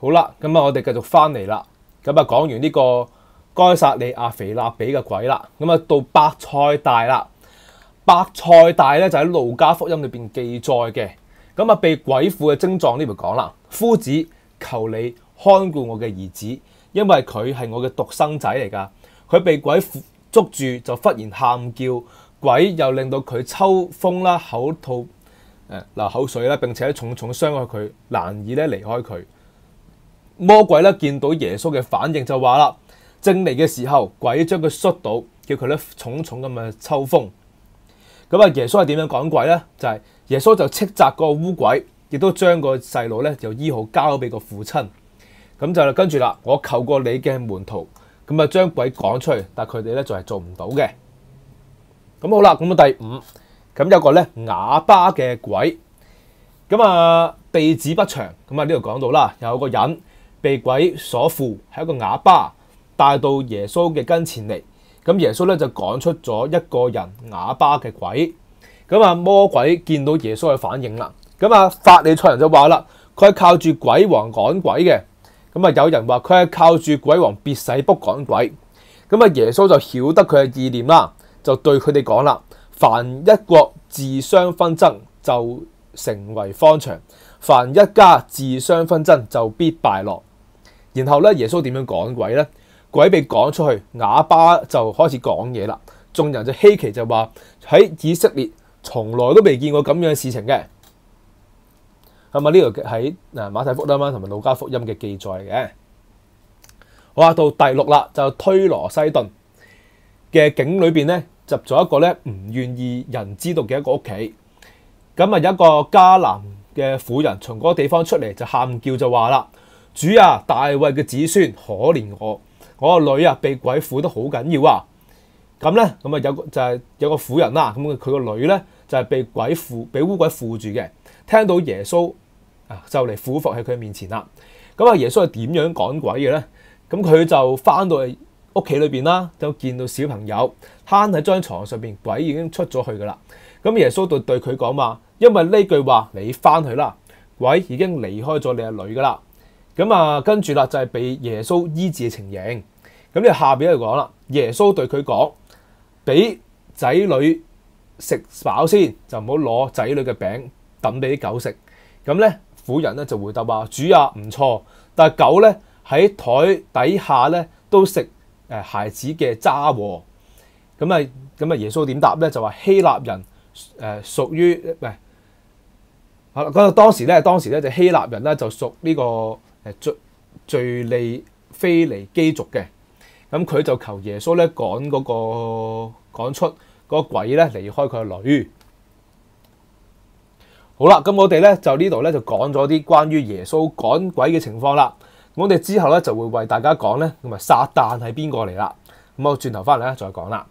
好啦，咁啊，我哋继续翻嚟啦。咁啊，讲完呢个该撒利亚肥纳比嘅鬼啦，咁啊，到白菜大啦。白菜大咧就喺路加福音里边记载嘅。咁啊，被鬼附嘅症状呢度讲啦。夫子求你看顾我嘅儿子，因为佢系我嘅独生仔嚟噶。佢被鬼附捉住就忽然喊叫，鬼又令到佢抽风啦，口吐诶嗱口水啦，并且重重伤害佢，难以咧离开佢。魔鬼咧見到耶穌嘅反應就話啦：，正嚟嘅時候，鬼將佢摔倒，叫佢咧重重咁啊抽風。咁啊，耶穌係點樣讲鬼咧？就係耶穌就斥責個乌鬼，亦都將個細路咧就醫好，交俾個父親。咁就跟住啦，我求過你嘅門徒，咁啊將鬼趕出去，但佢哋咧就係做唔到嘅。咁好啦，咁啊第五，咁有個咧哑巴嘅鬼，咁啊地址不长，咁啊呢度講到啦，有個人。被鬼所附係一個啞巴，帶到耶穌嘅跟前嚟。咁耶穌咧就講出咗一個人啞巴嘅鬼。咁啊魔鬼見到耶穌嘅反應啦，咁啊法利賽人就話啦，佢係靠住鬼王趕鬼嘅。咁啊有人話佢係靠住鬼王別使卜趕鬼。咁啊耶穌就曉得佢嘅意念啦，就對佢哋講啦：凡一國自相紛爭，就成為方場；凡一家自相紛爭，就必敗落。然后咧，耶稣点样赶鬼咧？鬼被赶出去，哑巴就开始讲嘢啦。众人就稀奇，就话喺以色列从来都未见过咁样嘅事情嘅。咁咪呢个喺嗱马太福音同埋路加福音嘅记载嘅？好啊，到第六啦，就推罗西顿嘅境里边咧，就做一个咧唔愿意人知道嘅一个屋企。咁啊，有一个迦南嘅妇人从嗰个地方出嚟就喊叫就话啦。主啊，大卫嘅子孙可怜我，我个女啊被鬼附得好紧要啊！咁咧，咁啊有就系有个妇人啦，咁佢个女咧就系被鬼附，俾乌鬼附住嘅。听到耶稣啊，就嚟俯伏喺佢面前啦。咁啊，耶稣系点样赶鬼嘅咧？咁佢就翻到屋企里边啦，就见到小朋友摊喺张床上边，鬼已经出咗去噶啦。咁耶稣就对佢讲话，因为呢句话，你翻去啦，鬼已经离开咗你阿女噶啦。咁啊，跟住啦就系被耶稣医治嘅情形。咁你下边就讲啦，耶稣对佢讲：，俾仔女食饱先，就唔好攞仔女嘅饼抌俾啲狗食。咁咧，妇人咧就回答话：，主啊，唔错，但系狗咧喺台底下咧都食诶孩子嘅渣。咁啊，咁啊，耶稣点答咧？就话希腊人诶属于喂，好啦，嗰个当时咧，当时咧就希腊人咧就属呢个。诶，罪罪利非利基族嘅，咁佢就求耶稣咧赶嗰个赶出嗰个鬼咧离开佢嘅女。好啦，咁我哋咧就呢度咧就讲咗啲关于耶稣赶鬼嘅情况啦。我哋之后咧就会为大家讲咧，咁啊撒旦系边个嚟啦？咁我转头翻嚟咧再讲啦。